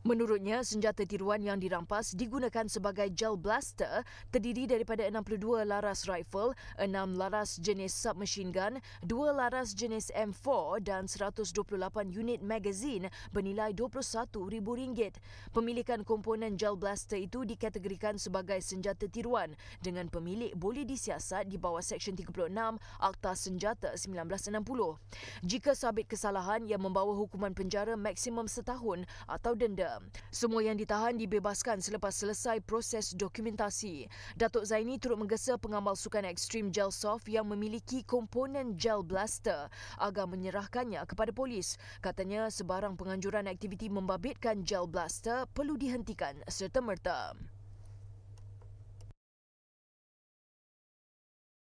Menurutnya, senjata tiruan yang dirampas digunakan sebagai gel blaster terdiri daripada 62 laras rifle, 6 laras jenis submachine gun, 2 laras jenis M4 dan 128 unit magazine bernilai RM21,000. Pemilikan komponen gel blaster itu dikategorikan sebagai senjata tiruan dengan pemilik boleh disiasat di bawah Seksyen 36 Akta Senjata 1960. Jika sabit kesalahan, ia membawa hukuman penjara maksimum setahun atau denda malam. Semua yang ditahan dibebaskan selepas selesai proses dokumentasi. Datuk Zaini turut menggesa pengamal sukan ekstrim gel soft yang memiliki komponen gel blaster agar menyerahkannya kepada polis. Katanya sebarang penganjuran aktiviti membabitkan gel blaster perlu dihentikan serta merta.